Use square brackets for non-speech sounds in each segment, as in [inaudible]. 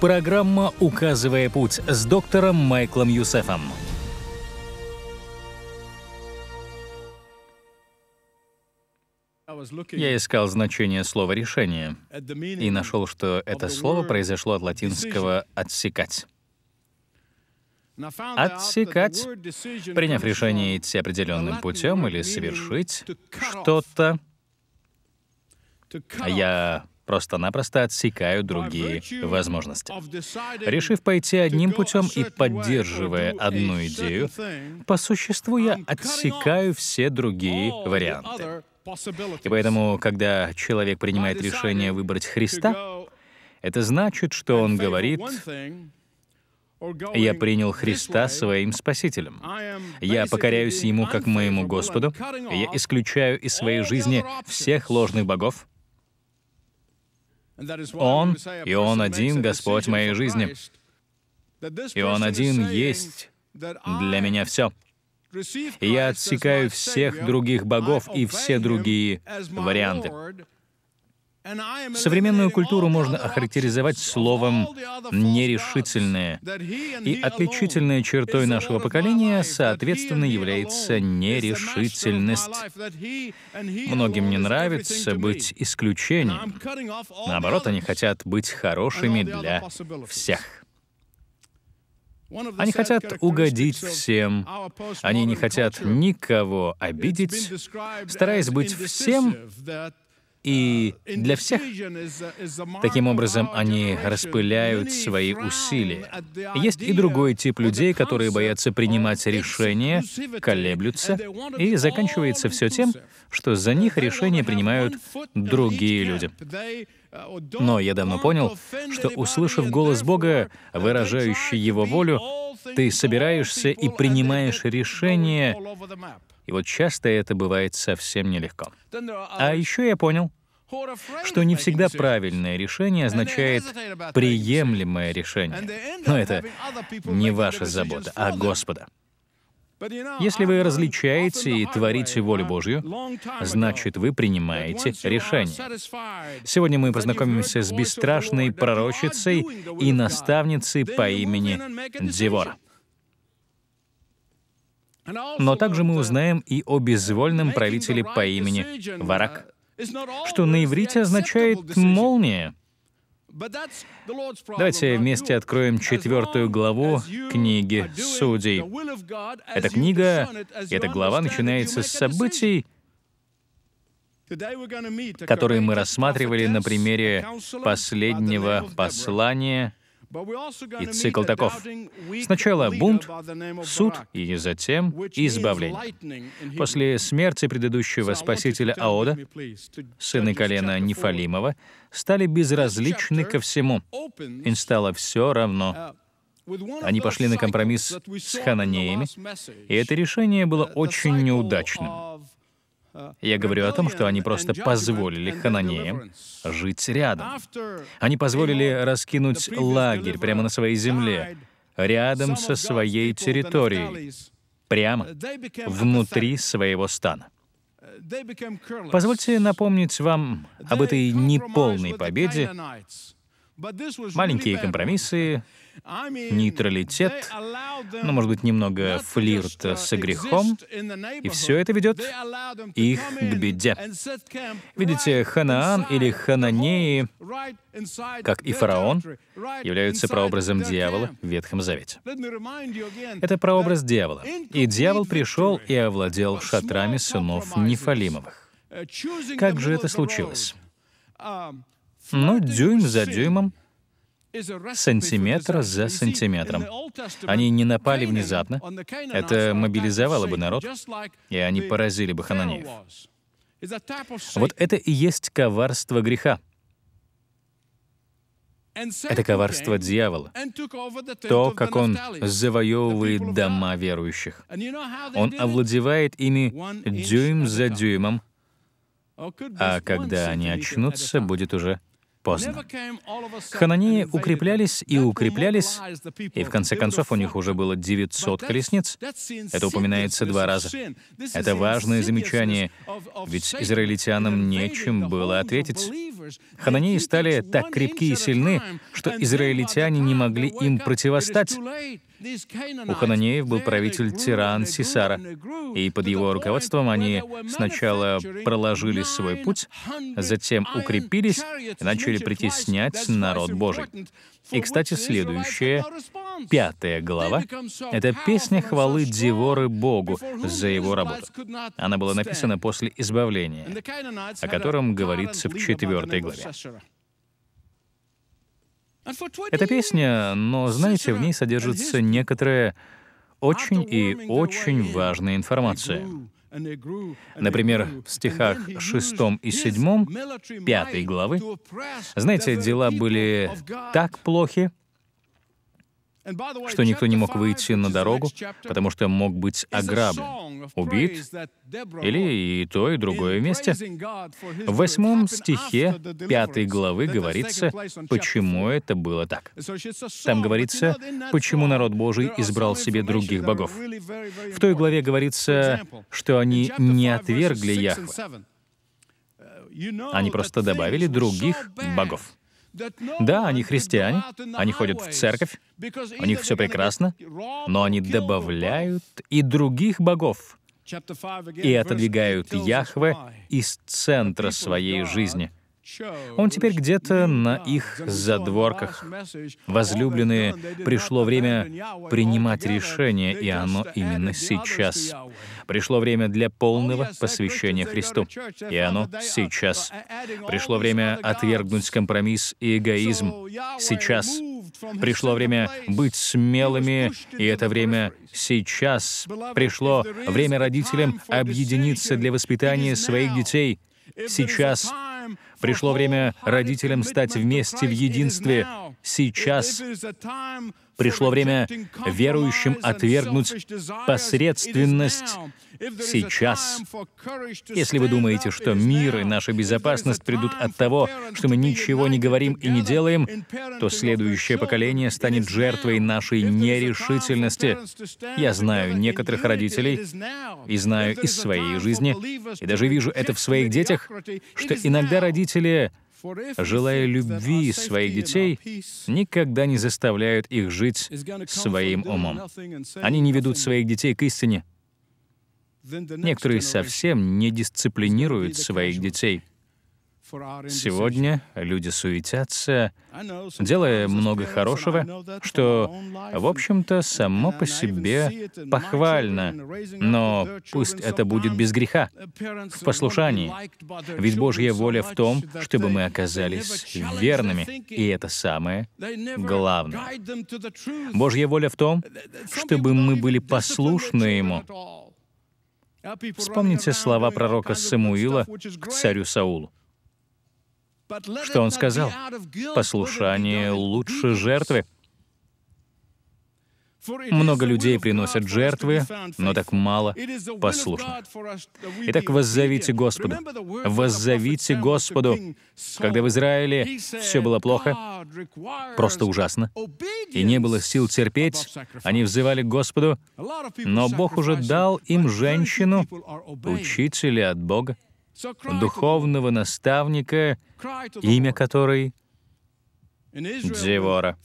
Программа «Указывая путь» с доктором Майклом Юсефом. Я искал значение слова «решение» и нашел, что это слово произошло от латинского «отсекать». Отсекать, приняв решение идти определенным путем или совершить что-то, я просто-напросто отсекаю другие возможности. Решив пойти одним путем и поддерживая одну идею, по существу я отсекаю все другие варианты. И поэтому, когда человек принимает решение выбрать Христа, это значит, что он говорит, я принял Христа своим Спасителем. Я покоряюсь Ему как моему Господу. Я исключаю из своей жизни всех ложных богов, он, и Он один Господь моей жизни. И Он один есть для меня все. И я отсекаю всех других богов и все другие варианты. Современную культуру можно охарактеризовать словом «нерешительное». И отличительной чертой нашего поколения, соответственно, является нерешительность. Многим не нравится быть исключением. Наоборот, они хотят быть хорошими для всех. Они хотят угодить всем. Они не хотят никого обидеть, стараясь быть всем и для всех. Таким образом, они распыляют свои усилия. Есть и другой тип людей, которые боятся принимать решения, колеблются, и заканчивается все тем, что за них решения принимают другие люди. Но я давно понял, что, услышав голос Бога, выражающий Его волю, ты собираешься и принимаешь решения и вот часто это бывает совсем нелегко. А еще я понял, что не всегда правильное решение означает приемлемое решение. Но это не ваша забота, а Господа. Если вы различаете и творите волю Божью, значит, вы принимаете решение. Сегодня мы познакомимся с бесстрашной пророчицей и наставницей по имени Девора. Но также мы узнаем и о безвольном правителе по имени Варак, что на иврите означает «молния». Давайте вместе откроем четвертую главу книги Судей. Эта книга, эта глава начинается с событий, которые мы рассматривали на примере последнего послания и цикл таков. Сначала бунт, суд и затем избавление. После смерти предыдущего спасителя Аода, сыны колена Нефалимова, стали безразличны ко всему. Им стало все равно. Uh, Они пошли на компромисс с хананеями, и это решение было очень неудачным. Я говорю о том, что они просто позволили хананеям жить рядом. Они позволили раскинуть лагерь прямо на своей земле, рядом со своей территорией, прямо внутри своего стана. Позвольте напомнить вам об этой неполной победе Маленькие компромиссы, нейтралитет, ну, может быть, немного флирт uh, с грехом, и все это ведет их к беде. Видите, Ханаан или Хананеи, как и фараон, являются прообразом дьявола в Ветхом Завете. Это прообраз дьявола. И дьявол пришел и овладел шатрами сынов Нефалимовых. Uh, как же это случилось? Um, но ну, дюйм за дюймом, сантиметр за сантиметром. Они не напали внезапно. Это мобилизовало бы народ, и они поразили бы хананеев. Вот это и есть коварство греха. Это коварство дьявола. То, как он завоевывает дома верующих. Он овладевает ими дюйм за дюймом, а когда они очнутся, будет уже поздно. Хананеи укреплялись и укреплялись, и в конце концов у них уже было 900 колесниц. Это упоминается два раза. Это важное замечание, ведь израильтянам нечем было ответить. Хананеи стали так крепки и сильны, что израильтяне не могли им противостать, у хананеев был правитель Тиран Сисара, и под его руководством они сначала проложили свой путь, затем укрепились и начали притеснять народ Божий. И, кстати, следующая, пятая глава — это песня хвалы Деворы Богу за его работу. Она была написана после избавления, о котором говорится в четвертой главе. Это песня, но, знаете, в ней содержится некоторая очень и очень важная информация. Например, в стихах 6 и 7, 5 главы, знаете, дела были так плохи, что никто не мог выйти на дорогу, потому что мог быть ограблен, убит или и то, и другое вместе. В восьмом стихе пятой главы говорится, почему это было так. Там говорится, почему народ Божий избрал себе других богов. В той главе говорится, что они не отвергли Яхве. Uh, они просто добавили других богов. Да, они христиане, они ходят в церковь, у них все прекрасно, но они добавляют и других богов и отодвигают Яхве из центра своей жизни — он теперь где-то на их задворках. Возлюбленные, пришло время принимать решение, и оно именно сейчас. Пришло время для oh, полного посвящения Христу, и оно сейчас. Пришло время отвергнуть компромисс и эгоизм. Сейчас. Пришло время быть смелыми, и это время сейчас. Пришло время родителям объединиться для воспитания своих детей. Сейчас Пришло время родителям стать вместе в единстве. Сейчас Пришло время верующим отвергнуть посредственность сейчас. Если вы думаете, что мир и наша безопасность придут от того, что мы ничего не говорим и не делаем, то следующее поколение станет жертвой нашей нерешительности. Я знаю некоторых родителей и знаю из своей жизни, и даже вижу это в своих детях, что иногда родители желая любви своих детей, никогда не заставляют их жить своим умом. Они не ведут своих детей к истине. Некоторые совсем не дисциплинируют своих детей. Сегодня люди суетятся, делая много хорошего, что, в общем-то, само по себе похвально, но пусть это будет без греха, uh, в послушании. Ведь Божья воля в том, чтобы мы оказались верными, и это самое главное. Божья воля в том, чтобы мы были послушны Ему. Вспомните слова пророка Самуила к царю Саулу. Что он сказал? Послушание а лучше жертвы. Много людей приносят жертвы, но так мало послушно. Итак, воззовите Господу. Воззовите Господу. Когда в Израиле все было плохо, просто ужасно, и не было сил терпеть, они взывали к Господу, но Бог уже дал им женщину, учителя от Бога духовного наставника, имя которой Дзевора.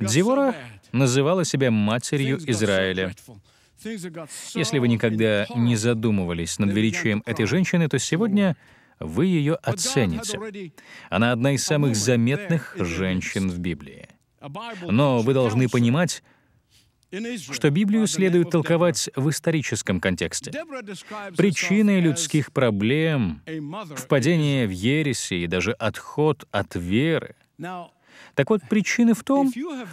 Дзевора называла себя матерью Израиля. Если вы никогда не задумывались над величием этой женщины, то сегодня вы ее оцените. Она одна из самых заметных женщин в Библии. Но вы должны понимать, что Библию следует толковать в историческом контексте. причины людских проблем, впадение в ереси и даже отход от веры так вот, причины в том,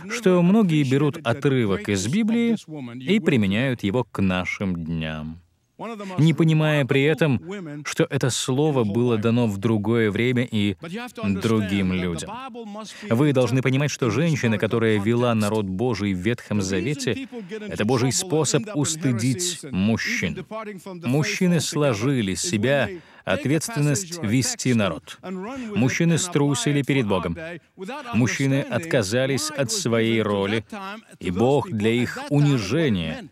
что многие берут отрывок из Библии и применяют его к нашим дням не понимая при этом, что это слово было дано в другое время и другим людям. Вы должны понимать, что женщина, которая вела народ Божий в Ветхом Завете, это Божий способ устыдить мужчин. Мужчины сложили с себя ответственность вести народ. Мужчины струсили перед Богом. Мужчины отказались от своей роли, и Бог для их унижения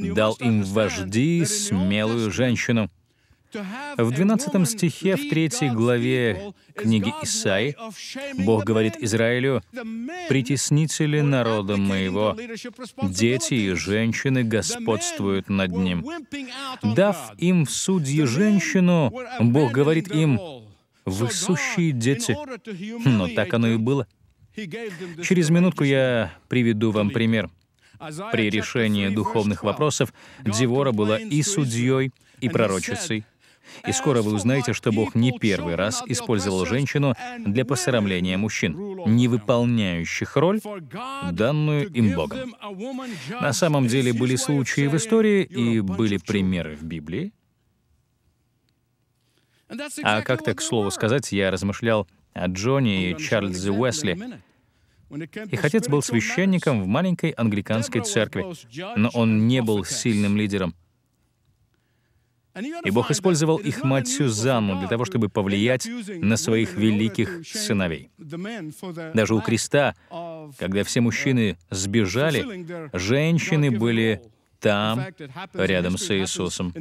дал им вожди смелую женщину. В 12 стихе, в 3 главе книги Исаи, Бог говорит Израилю, «Притеснители народа моего, дети и женщины господствуют над ним». Дав им в судьи женщину, Бог говорит им, «Вы сущие дети». Но так оно и было. Через минутку я приведу вам пример. При решении духовных вопросов Дзивора была и судьей, и пророчицей. И скоро вы узнаете, что Бог не первый раз использовал женщину для посрамления мужчин, не выполняющих роль, данную им Богом. На самом деле были случаи в истории и были примеры в Библии. А как-то, к слову сказать, я размышлял о Джонни и Чарльзе Уэсли, их отец был священником в маленькой англиканской церкви, но он не был сильным лидером. И Бог использовал их мать Сюзанну для того, чтобы повлиять на своих великих сыновей. Даже у креста, когда все мужчины сбежали, женщины были там, рядом с Иисусом.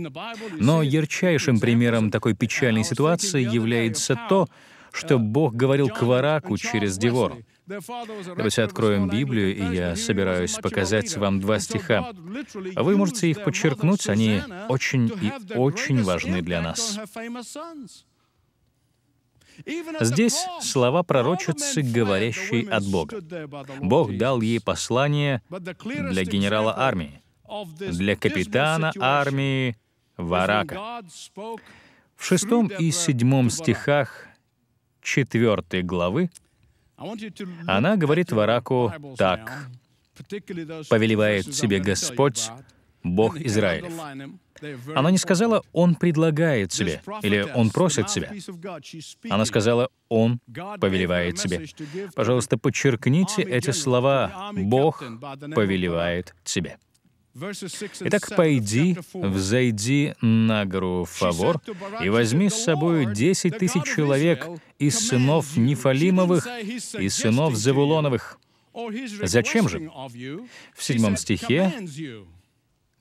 Но ярчайшим примером такой печальной ситуации является то, что Бог говорил к Вараку через Девору. Давайте откроем Библию, и я собираюсь показать вам два стиха. Вы можете их подчеркнуть, они очень и очень важны для нас. Здесь слова пророчицы, говорящей от Бога. Бог дал ей послание для генерала армии, для капитана армии Варака. В шестом и седьмом стихах четвертой главы она говорит Вараку так. «Повелевает тебе Господь, Бог Израилев». Она не сказала «Он предлагает тебе» или «Он просит тебя». Она сказала «Он повелевает тебе». Пожалуйста, подчеркните эти слова «Бог повелевает тебе». Итак, пойди, взойди на гору Фавор и возьми с собой десять тысяч человек из сынов Нефалимовых и сынов Завулоновых. Зачем же? В седьмом стихе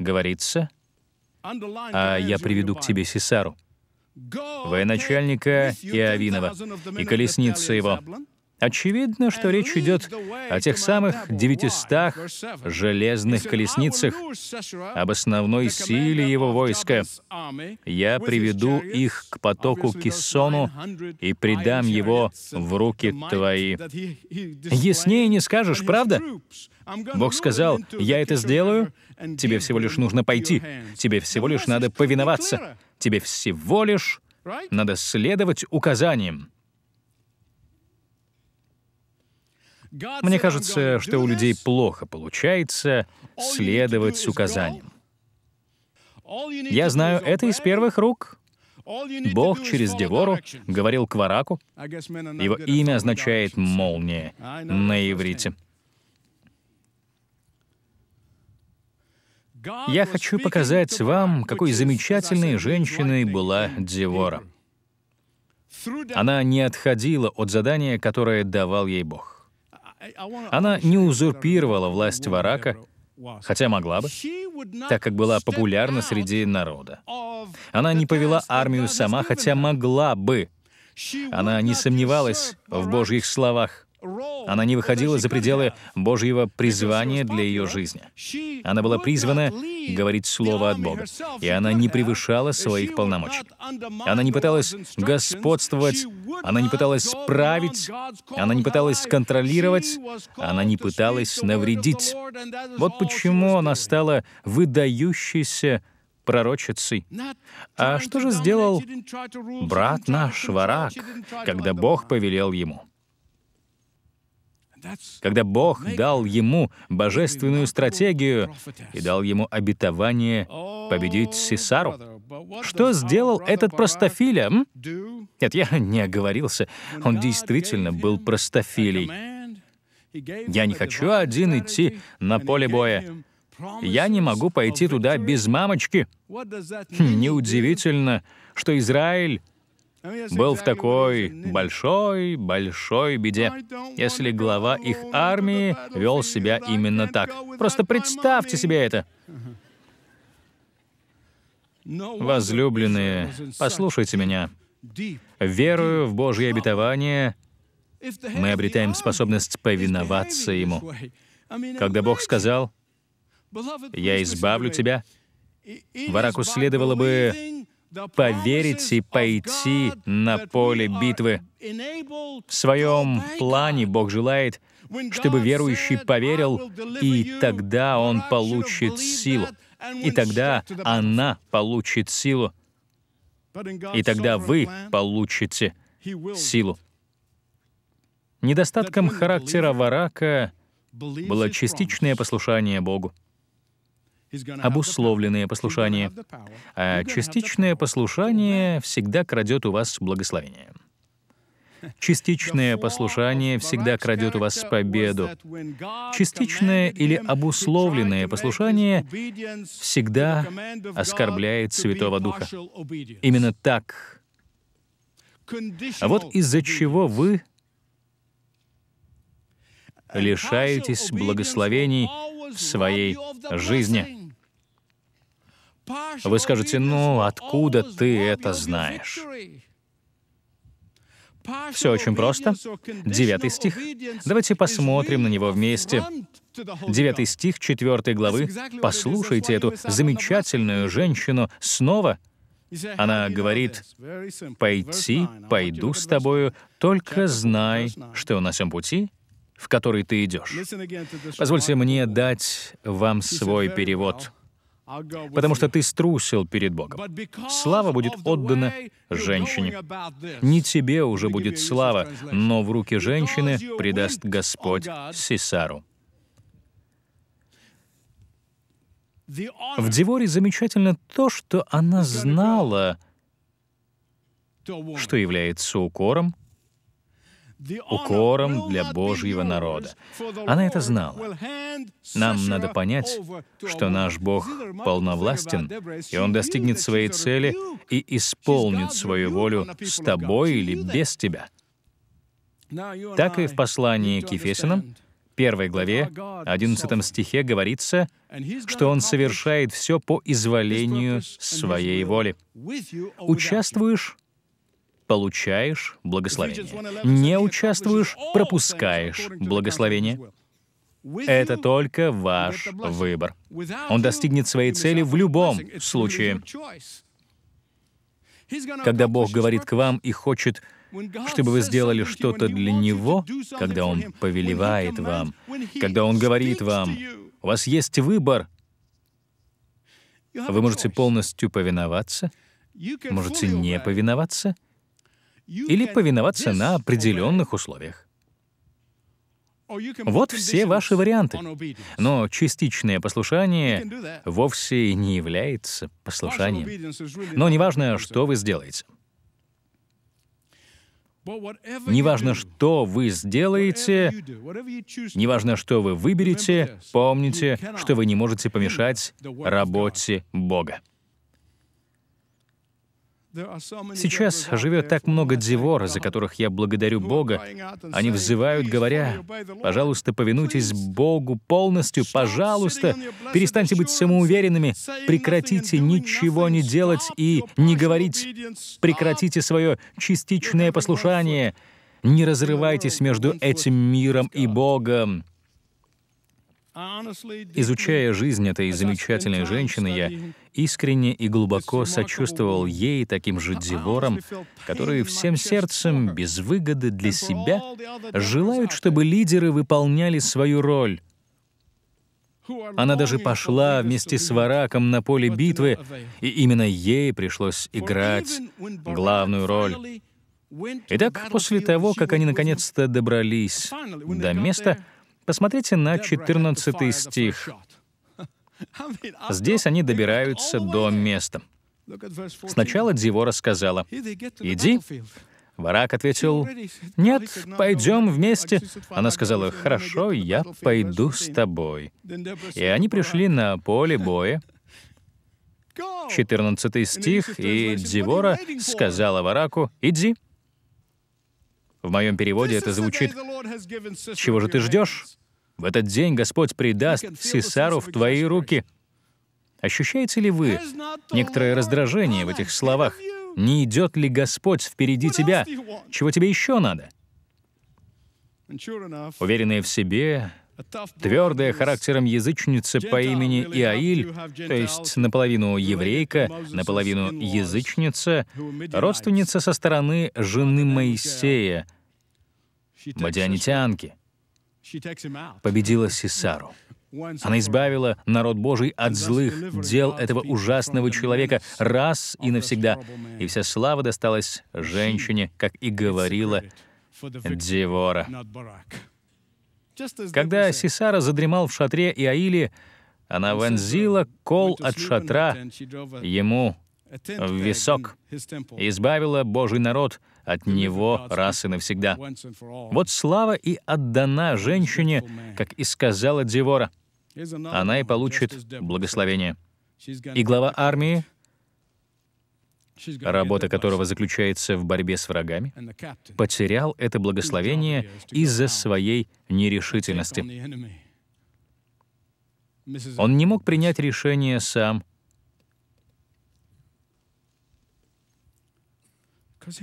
говорится, «А я приведу к тебе Сесару, военачальника Иовинова и колесницы его, Очевидно, что речь идет о тех самых 900 железных колесницах, об основной силе его войска. Я приведу их к потоку Кессону и придам его в руки твои. Яснее не скажешь, правда? Бог сказал, я это сделаю, тебе всего лишь нужно пойти, тебе всего лишь надо повиноваться, тебе всего лишь надо следовать указаниям. Мне кажется, что у людей плохо получается следовать с указанием. Я знаю это из первых рук. Бог через Девору говорил к Вараку. Его имя означает «молния» на иврите. Я хочу показать вам, какой замечательной женщиной была Девора. Она не отходила от задания, которое давал ей Бог. Она не узурпировала власть Варака, хотя могла бы, так как была популярна среди народа. Она не повела армию сама, хотя могла бы. Она не сомневалась в Божьих словах. Она не выходила за пределы Божьего призвания для ее жизни. Она была призвана говорить слово от Бога, и она не превышала своих полномочий. Она не пыталась господствовать, она не пыталась править, она не пыталась контролировать, она не пыталась навредить. Вот почему она стала выдающейся пророчицей. А что же сделал брат наш, Варак, когда Бог повелел ему? когда Бог дал ему божественную стратегию и дал ему обетование победить Сесару. Что сделал этот простофиля? М? Нет, я [laughs] не оговорился. Он действительно был простофилей. Я не хочу один идти на поле боя. Я не могу пойти туда без мамочки. Хм, неудивительно, что Израиль был в такой большой-большой беде, если глава их армии вел себя именно так. Просто представьте себе это. [laughs] Возлюбленные, послушайте меня. Верую в Божье обетование, мы обретаем способность повиноваться Ему. Когда Бог сказал, «Я избавлю тебя», Вараку следовало бы поверить и пойти на поле битвы. В своем плане Бог желает, чтобы верующий поверил, и тогда он получит силу. И тогда она получит силу. И тогда вы получите силу. Недостатком характера Варака было частичное послушание Богу обусловленное послушание, а частичное послушание всегда крадет у вас благословение. Частичное послушание всегда крадет у вас победу. Частичное или обусловленное послушание всегда оскорбляет Святого Духа. Именно так. А вот из-за чего вы лишаетесь благословений в своей жизни. Вы скажете, ну, откуда ты это знаешь? Все очень просто. Девятый стих. Давайте посмотрим на него вместе. Девятый стих четвертой главы. Послушайте эту замечательную женщину снова. Она говорит, «Пойти, пойду с тобою, только знай, что на всем пути, в который ты идешь». Позвольте мне дать вам свой перевод потому что ты струсил перед Богом. Слава будет отдана женщине. Не тебе уже будет слава, но в руки женщины предаст Господь Сесару. В деворе замечательно то, что она знала, что является укором, укором для Божьего народа. Она это знала. Нам надо понять, что наш Бог полновластен, и Он достигнет своей цели и исполнит свою волю с тобой или без тебя. Так и в послании к Ефесянам, 1 главе, 11 стихе говорится, что Он совершает все по изволению своей воли. Участвуешь получаешь благословение. Не участвуешь, пропускаешь благословение. Это только ваш выбор. Он достигнет своей цели в любом случае. Когда Бог говорит к вам и хочет, чтобы вы сделали что-то для Него, когда Он повелевает вам, когда Он говорит вам, у вас есть выбор, вы можете полностью повиноваться, можете не повиноваться, или повиноваться на определенных условиях. Вот все ваши варианты. Но частичное послушание вовсе не является послушанием. Но неважно, что вы сделаете. Неважно, что вы сделаете, неважно, что вы выберете, помните, что вы не можете помешать работе Бога. Сейчас живет так много дзивор, за которых я благодарю Бога. Они взывают, говоря, «Пожалуйста, повинуйтесь Богу полностью, пожалуйста, перестаньте быть самоуверенными, прекратите ничего не делать и не говорить, прекратите свое частичное послушание, не разрывайтесь между этим миром и Богом». Изучая жизнь этой замечательной женщины, я искренне и глубоко сочувствовал ей таким же деворам, которые всем сердцем, без выгоды для себя, желают, чтобы лидеры выполняли свою роль. Она даже пошла вместе с Вараком на поле битвы, и именно ей пришлось играть главную роль. Итак, после того, как они наконец-то добрались до места, Посмотрите на 14 стих. [laughs] Здесь они добираются до места. Сначала Дзивора сказала, «Иди». Варак ответил, «Нет, пойдем вместе». Она сказала, «Хорошо, я пойду с тобой». И они пришли на поле [laughs] боя. 14 стих, и Дзивора сказала Вараку, «Иди». В моем переводе это звучит «Чего же ты ждешь? В этот день Господь придаст Сесару в твои руки». Ощущаете ли вы некоторое раздражение в этих словах? Не идет ли Господь впереди тебя? Чего тебе еще надо? Уверенные в себе, Твердая характером язычница по имени Иаиль, то есть наполовину еврейка, наполовину язычница, родственница со стороны жены Моисея, мадианитянки, победила Сесару. Она избавила народ Божий от злых дел этого ужасного человека раз и навсегда. И вся слава досталась женщине, как и говорила Девора. Когда Сесара задремал в шатре Иаили, она вонзила кол от шатра ему в висок и избавила Божий народ от него раз и навсегда. Вот слава и отдана женщине, как и сказала Девора. Она и получит благословение. И глава армии работа которого заключается в борьбе с врагами, потерял это благословение из-за своей нерешительности. Он не мог принять решение сам,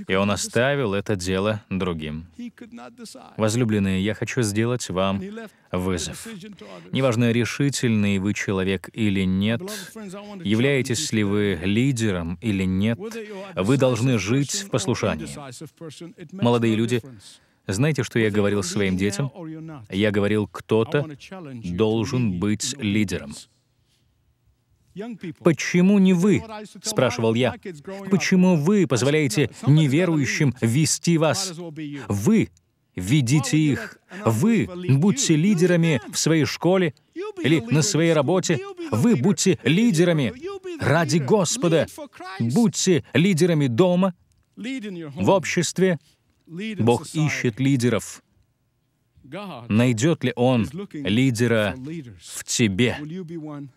и он оставил это дело другим. Возлюбленные, я хочу сделать вам вызов. Неважно, решительный вы человек или нет, являетесь ли вы лидером или нет, вы должны жить в послушании. Молодые люди, знаете, что я говорил своим детям? Я говорил, кто-то должен быть лидером. «Почему не вы?» — спрашивал я. «Почему вы позволяете неверующим вести вас? Вы ведите их. Вы будьте лидерами в своей школе или на своей работе. Вы будьте лидерами. Ради Господа. Будьте лидерами дома, в обществе. Бог ищет лидеров. Найдет ли Он лидера в тебе?